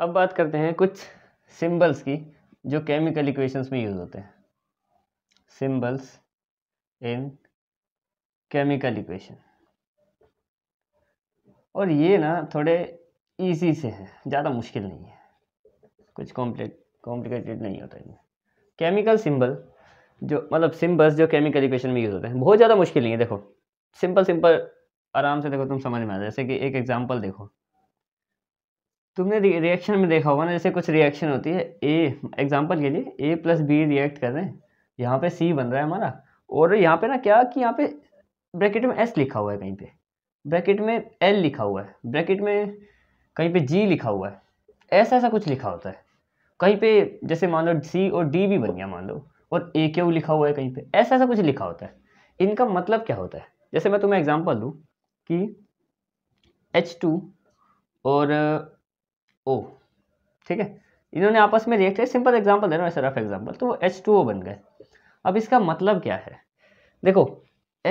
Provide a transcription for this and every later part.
अब बात करते हैं कुछ सिंबल्स की जो केमिकल इक्वेशंस में यूज़ होते हैं सिंबल्स इन केमिकल इक्वेशन और ये ना थोड़े इजी से हैं ज़्यादा मुश्किल नहीं है कुछ कॉम्प्लेट कॉम्प्लिकेटेड नहीं होता इनमें केमिकल सिंबल जो मतलब सिंबल्स जो केमिकल इक्वेशन में यूज़ होते हैं बहुत ज़्यादा मुश्किल नहीं है देखो सिंपल सिंपल आराम से देखो तुम समझ में आ जैसे कि एक एग्जांपल देखो तुमने रिएक्शन में देखा होगा ना जैसे कुछ रिएक्शन होती है ए एग्जाम्पल के लिए ए प्लस बी रिएक्ट कर रहे हैं यहाँ पे सी बन रहा है हमारा और यहाँ पे ना क्या कि यहाँ पे ब्रैकेट में एस लिखा हुआ है कहीं पे ब्रैकेट में एल लिखा हुआ है ब्रैकेट में कहीं पे जी लिखा हुआ है ऐसा ऐसा कुछ लिखा होता है कहीं पे जैसे मान लो सी और डी भी बन गया मान लो और ए क्यू लिखा हुआ है कहीं पे ऐसा ऐसा कुछ लिखा होता है इनका मतलब क्या होता है जैसे मैं तुम्हें एग्जाम्पल दूँ कि एच टू और ओ ठीक है इन्होंने आपस में रिएक्ट किया सिंपल एग्जाम्पल दे रहा हूँ रफ एग्जाम्पल तो वो एच टू ओ बन गए अब इसका मतलब क्या है देखो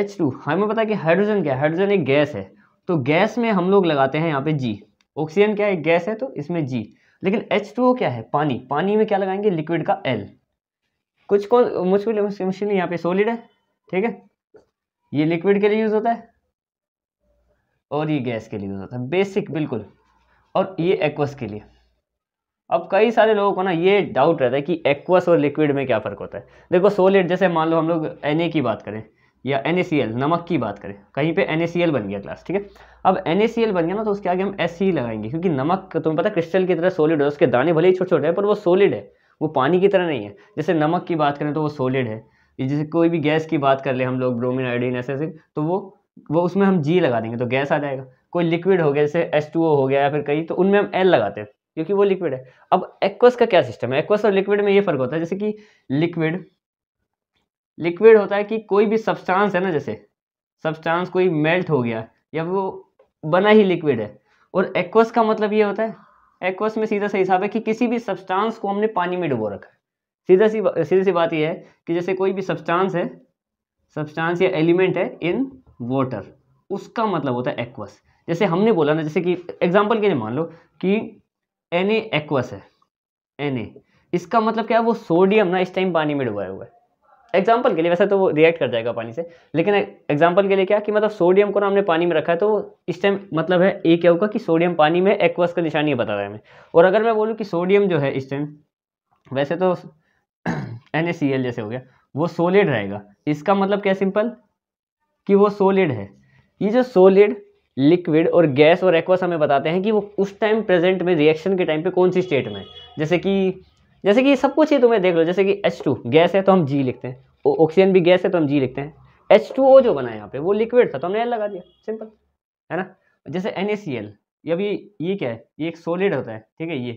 एच टू हमें पता है कि हाइड्रोजन क्या है हाइड्रोजन एक गैस है तो गैस में हम लोग लगाते हैं यहाँ पे जी ऑक्सीजन क्या है गैस है तो इसमें जी लेकिन एच टू ओ क्या है पानी पानी में क्या लगाएंगे लिक्विड का एल कुछ कौन मुश्किल मुश्किल यहाँ पे सोलिड है ठीक है ये लिक्विड के लिए यूज़ होता है और ये गैस के लिए यूज़ होता है बेसिक बिल्कुल और ये एक्वस के लिए अब कई सारे लोगों को ना ये डाउट रहता है कि एक्वस और लिक्विड में क्या फ़र्क होता है देखो सोलिड जैसे मान लो हम लोग एन की बात करें या एन नमक की बात करें कहीं पे एन बन गया क्लास ठीक है अब एन बन गया ना तो उसके आगे हम एस ही लगाएंगे क्योंकि नमक तुम्हें पता क्रिस्टल की तरह सोलिड है उसके दाने भले ही छोटे छोटे हैं पर वो सोलिड है वो पानी की तरह नहीं है जैसे नमक की बात करें तो वो सोलिड है जैसे कोई भी गैस की बात कर ले हम लोग ब्रोमिन आयोडीन ऐसे ऐसे तो वो वो उसमें हम जी लगा देंगे तो गैस आ जाएगा कोई लिक्विड हो गया जैसे एस हो गया या फिर कहीं तो उनमें हम एल लगाते हैं क्योंकि वो लिक्विड है अब एक्वस का क्या सिस्टम है एक्वस और लिक्विड में ये फर्क होता है जैसे कि लिक्विड लिक्विड होता है कि कोई भी सब्सटेंस है ना जैसे सब्सटेंस कोई मेल्ट हो गया या वो बना ही लिक्विड है और एक्वस का मतलब ये होता है एक्वस में सीधा सही हिसाब है कि किसी भी सब्सटेंस को हमने पानी में डुबो रखा है सीधा सी सीधी सी बात यह है कि जैसे कोई भी सब्सटेंस है सब्सटेंस या एलिमेंट है इन वाटर उसका मतलब होता है एक्वस जैसे हमने बोला ना जैसे कि एग्जाम्पल के लिए मान लो कि एन एक्वस है एन इसका मतलब क्या है वो सोडियम ना इस टाइम पानी में डुबाया हुआ है एग्जाम्पल के लिए वैसे तो वो रिएक्ट कर जाएगा पानी से लेकिन एग्जाम्पल के लिए क्या कि मतलब सोडियम को ना हमने पानी में रखा है तो इस टाइम मतलब है ए क्या होगा कि सोडियम पानी में एक्वस का निशानी बता रहा है हमें और अगर मैं बोलूँ कि सोडियम जो है इस टाइम वैसे तो एन जैसे हो गया वो सोलिड रहेगा इसका मतलब क्या सिंपल कि वो सोलिड है ये जो सोलिड लिक्विड और गैस और एक्वस हमें बताते हैं कि वो उस टाइम प्रेजेंट में रिएक्शन के टाइम पे कौन सी स्टेट में जैसे कि जैसे कि सब कुछ ही तुम्हें देख लो जैसे कि एच टू गैस है तो हम जी लिखते हैं ऑक्सीजन भी गैस है तो हम जी लिखते हैं एच टू ओ जो बना है यहाँ पे वो लिक्विड था तो हमने एल लगा दिया सिंपल है ना जैसे एन ए सी एल ये अभी ये क्या है ये एक सोलिड होता है ठीक है ये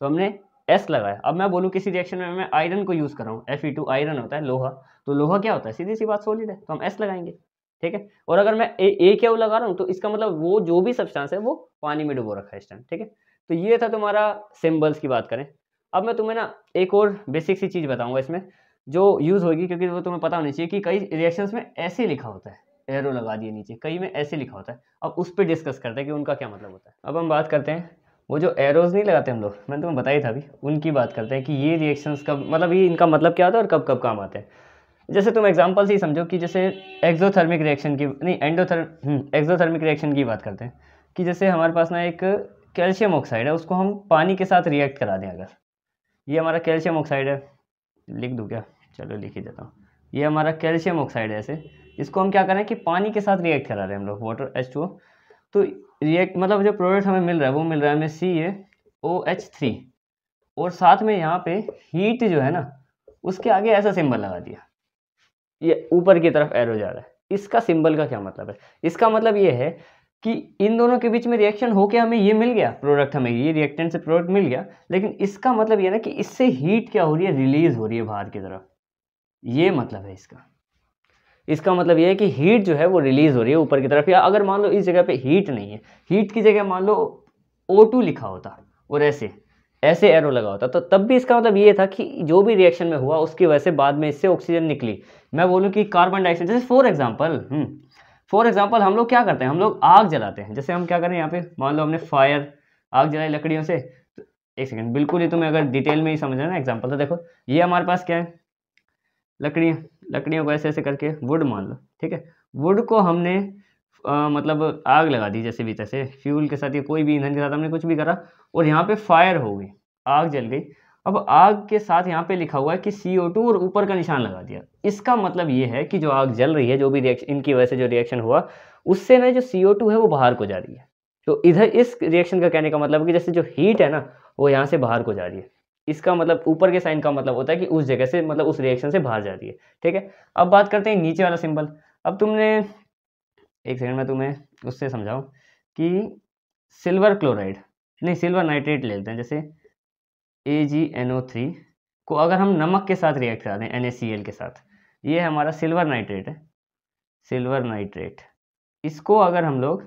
तो हमने एस लगाया अब मैं बोलूँ किसी रिएक्शन में मैं आयरन को यूज़ कर रहा हूँ एफ ई टू आयरन होता है लोहा तो लोहा क्या होता है सीधी सी बात सोलिड है तो हम एस लगाएंगे ठीक है और अगर मैं ए, ए क्या लगा रहा हूँ तो इसका मतलब वो जो भी सब्सटेंस है वो पानी में डुबो रखा है इस टाइम ठीक है तो ये था तुम्हारा सिम्बल्स की बात करें अब मैं तुम्हें ना एक और बेसिक सी चीज़ बताऊंगा इसमें जो यूज़ होगी क्योंकि वो तुम्हें पता होना चाहिए कि कई रिएक्शंस में ऐसे लिखा होता है एरो लगा दिए नीचे कई में ऐसे लिखा होता है अब उस पर डिस्कस करते हैं कि उनका क्या मतलब होता है अब हम बात करते हैं वो जो एरोज़ नहीं लगाते हम लोग मैंने तुम्हें बताया था अभी उनकी बात करते हैं कि ये रिएक्शंस कब मतलब ये इनका मतलब क्या होता है और कब कब काम आते हैं जैसे तुम एग्जाम्पल से ही समझो कि जैसे एक्जोथर्मिक रिएक्शन की नहीं एंडोथर्म एक्जोथर्मिक रिएक्शन की बात करते हैं कि जैसे हमारे पास ना एक कैल्शियम ऑक्साइड है उसको हम पानी के साथ रिएक्ट करा दें अगर ये हमारा कैल्शियम ऑक्साइड है लिख दूँ क्या चलो लिख ही देता हूँ ये हमारा कैल्शियम ऑक्साइड है ऐसे इसको हम क्या करें कि पानी के साथ रिएक्ट करा रहे हैं हम लोग वाटर एच टू ओ तो रिएक्ट मतलब जो प्रोडक्ट हमें मिल रहा है वो मिल रहा है हमें सी ए ओ एच थ्री और साथ में यहाँ पे हीट जो है ना उसके आगे ऐसा सिंबल लगा दिया ये ऊपर की तरफ एरो जा रहा है इसका सिंबल का क्या मतलब है इसका मतलब ये है कि इन दोनों के बीच में रिएक्शन होके हमें ये मिल गया प्रोडक्ट हमें ये रिएक्टेंट से प्रोडक्ट मिल गया लेकिन इसका मतलब ये ना कि इससे हीट क्या हो रही है रिलीज हो रही है बाहर की तरफ ये मतलब है इसका इसका मतलब ये है कि हीट जो है वो रिलीज हो रही है ऊपर की तरफ या अगर मान लो इस जगह पे हीट नहीं है हीट की जगह मान लो ओ लिखा होता और ऐसे ऐसे एरो लगा होता तो तब भी इसका मतलब ये था कि जो भी रिएक्शन में हुआ उसकी वजह से बाद में इससे ऑक्सीजन निकली मैं बोलूँ कि कार्बन डाइऑक्साइड जैसे फॉर एग्जाम्पल फॉर एग्जाम्पल हम लोग क्या करते हैं हम लोग आग जलाते हैं जैसे हम क्या करें यहाँ पे मान लो हमने फायर आग जलाई लकड़ियों से तो एक सेकेंड बिल्कुल ही तुम्हें तो अगर डिटेल में ही रहे ना एग्जाम्पल तो देखो ये हमारे पास क्या है लकड़ियाँ लकड़ियों को ऐसे ऐसे करके वुड मान लो ठीक है वुड को हमने आ, मतलब आग लगा दी जैसे भी तैसे फ्यूल के साथ या कोई भी ईंधन के साथ हमने कुछ भी करा और यहाँ पे फायर हो गई आग जल गई अब आग के साथ यहाँ पे लिखा हुआ है कि सी और ऊपर का निशान लगा दिया इसका मतलब ये है कि जो आग जल रही है जो भी रिएक्शन इनकी वजह से जो रिएक्शन हुआ उससे ना जो सी है वो बाहर को जा रही है तो इधर इस रिएक्शन का कहने का मतलब कि जैसे जो हीट है ना वो यहाँ से बाहर को जा रही है इसका मतलब ऊपर के साइन का मतलब होता है कि उस जगह से मतलब उस रिएक्शन से बाहर जा रही है ठीक है अब बात करते हैं नीचे वाला सिंबल अब तुमने एक सेकंड में तुम्हें उससे समझाऊँ कि सिल्वर क्लोराइड नहीं सिल्वर नाइट्रेट ले लेते हैं जैसे ए जी एन ओ थ्री को अगर हम नमक के साथ रिएक्ट करा दें एन ए सी एल के साथ ये हमारा सिल्वर नाइट्रेट है सिल्वर नाइट्रेट इसको अगर हम लोग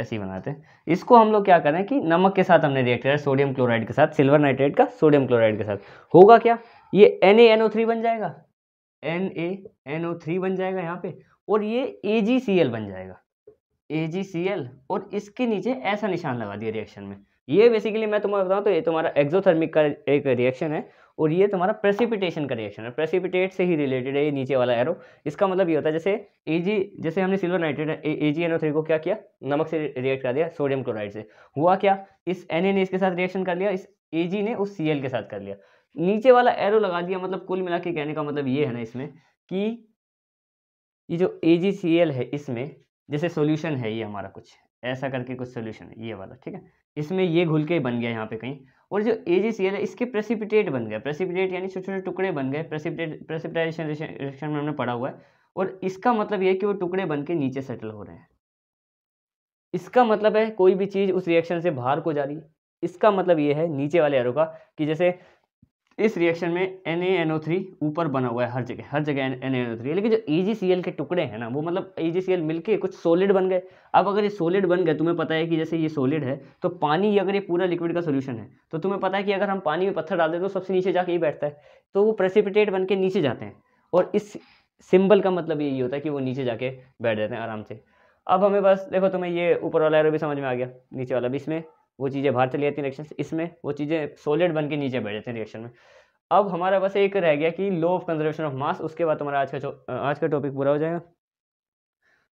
ऐसे बनाते हैं इसको हम लोग क्या करें कि नमक के साथ हमने रिएक्ट करा सोडियम क्लोराइड के साथ सिल्वर नाइट्रेट का सोडियम क्लोराइड के साथ होगा क्या ये N A N O three बन जाएगा N A N O three बन जाएगा यहाँ पे और ये ए बन जाएगा ए और इसके नीचे ऐसा निशान लगा दिया रिएक्शन में ये बेसिकली मैं तुम्हें बताऊँ तो ये तुम्हारा एक्जोथर्मिक का एक रिएक्शन है और ये तुम्हारा प्रेसिपिटेशन का रिएक्शन है प्रेसिपिटेट से ही रिलेटेड है ये नीचे वाला एरो इसका मतलब ये होता है जैसे ए जी जैसे हमने silver nitrate A G N O three को क्या किया नमक से रिएक्ट कर दिया सोडियम क्लोराइड से हुआ क्या इस एन ए ने इसके साथ रिएक्शन कर लिया इस ए जी ने उस सी एल के साथ कर लिया नीचे वाला एरो लगा दिया मतलब कुल मिला के कहने का मतलब ये है ना इसमें कि ये जो ए है इसमें जैसे सोल्यूशन है ये हमारा कुछ ऐसा करके कुछ सोल्यूशन है ये वाला ठीक है इसमें ये घुल के बन गया यहाँ पे कहीं और जो ए है इसके प्रेसिपिटेट बन गया प्रेसिपिटेट यानी छोटे छोटे टुकड़े बन गए प्रेसिपिटेट प्रेसिपिटाइजेशन रिएक्शन में हमने पढ़ा हुआ है और इसका मतलब ये कि वो टुकड़े बन के नीचे सेटल हो रहे हैं इसका मतलब है कोई भी चीज़ उस रिएक्शन से बाहर को जा रही है इसका मतलब ये है नीचे वाले एरो का कि जैसे इस रिएक्शन में NaNO3 ऊपर बना हुआ है हर जगह हर जगह NaNO3 है लेकिन जो EgCl के टुकड़े हैं ना वो मतलब EgCl मिलके कुछ सॉलिड बन गए अब अगर ये सॉलिड बन गए तुम्हें पता है कि जैसे ये सॉलिड है तो पानी अगर ये पूरा लिक्विड का सोल्यूशन है तो तुम्हें पता है कि अगर हम पानी में पत्थर डाल दें तो सबसे नीचे जाके ही बैठता है तो वो प्रेसिपिटेट बन के नीचे जाते हैं और इस सिंबल का मतलब यही होता है कि वो नीचे जाके बैठ जाते हैं आराम से अब हमें बस देखो तुम्हें ये ऊपर वाला एरो भी समझ में आ गया नीचे वाला भी इसमें वो चीज़ें बाहर चली जाती रिएक्शन से इसमें वो चीज़ें सॉलिड बन के नीचे बैठ जाती हैं रिएक्शन में अब हमारा बस एक रह गया कि law of conservation of mass उसके बाद हमारा आज का आज का टॉपिक पूरा हो जाएगा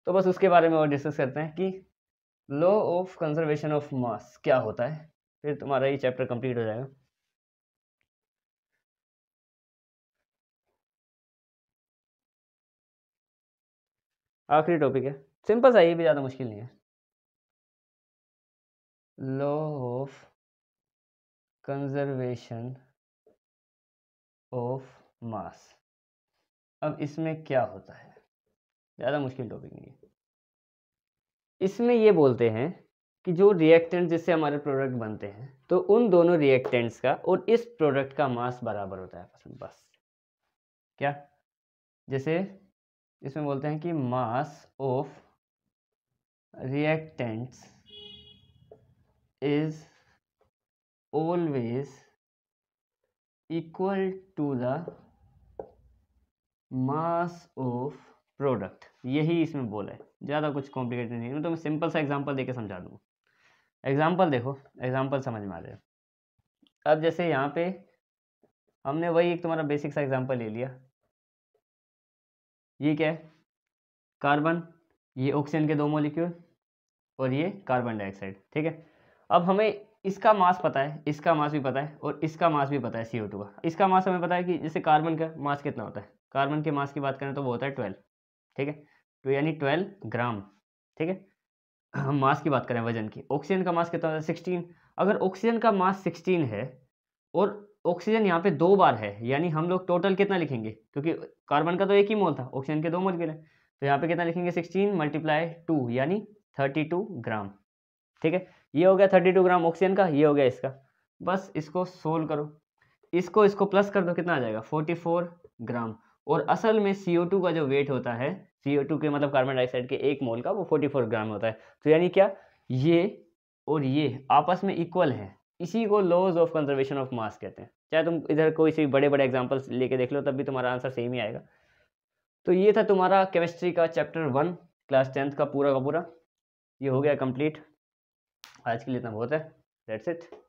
तो बस उसके बारे में और डिस्कस करते हैं कि law of conservation of mass क्या होता है फिर तुम्हारा ये चैप्टर कंप्लीट हो जाएगा आखिरी टॉपिक है सिंपल सा ये भी ज़्यादा मुश्किल नहीं है law of conservation of mass अब इसमें क्या होता है ज़्यादा मुश्किल टॉपिक नहीं है इसमें ये बोलते हैं कि जो रिएक्टेंट जिससे हमारे प्रोडक्ट बनते हैं तो उन दोनों रिएक्टेंट्स का और इस प्रोडक्ट का मास बराबर होता है बस क्या जैसे इसमें बोलते हैं कि mass of reactants is always equal to the mass of product यही इसमें बोला है ज़्यादा कुछ कॉम्प्लिकेटेड नहीं है तो मैं सिंपल सा एग्जांपल देके समझा दूंगा एग्जांपल देखो एग्जांपल समझ में आ जाए अब जैसे यहाँ पे हमने वही एक तुम्हारा बेसिक सा एग्जांपल ले लिया ये क्या है कार्बन ये ऑक्सीजन के दो मोलिक्यूल और ये कार्बन डाइऑक्साइड ठीक है अब हमें इसका मास पता है इसका मास भी पता है और इसका मास भी पता है सी का इसका मास हमें पता है कि जैसे कार्बन का मास कितना होता है कार्बन के मास की बात करें तो वो होता है ट्वेल्व ठीक है तो यानी ट्वेल्व ग्राम ठीक है हम मास की बात करें वजन की ऑक्सीजन का मास कितना होता है सिक्सटीन अगर ऑक्सीजन का मास सिक्सटीन है और ऑक्सीजन यहाँ पे दो बार है यानी हम लोग टोटल कितना लिखेंगे क्योंकि कार्बन का तो एक ही मोल था ऑक्सीजन के दो मोल गिरे तो यहाँ पे कितना लिखेंगे सिक्सटीन मल्टीप्लाई टू यानी थर्टी टू ग्राम ठीक है ये हो गया थर्टी टू ग्राम ऑक्सीजन का ये हो गया इसका बस इसको सोल्व करो इसको इसको प्लस कर दो कितना आ जाएगा फोर्टी फोर ग्राम और असल में सी ओ टू का जो वेट होता है सी ओ टू के मतलब कार्बन डाइऑक्साइड के एक मोल का वो फोर्टी फोर ग्राम होता है तो यानी क्या ये और ये आपस में इक्वल है इसी को laws of conservation of mass कहते हैं चाहे तुम इधर कोई से बड़े बड़े एग्जाम्पल्स लेके देख लो तब भी तुम्हारा आंसर सेम ही आएगा तो ये था तुम्हारा केमिस्ट्री का चैप्टर वन क्लास टेंथ का पूरा का पूरा ये हो गया कंप्लीट आज के लिए इतना बहुत है डेट्स इट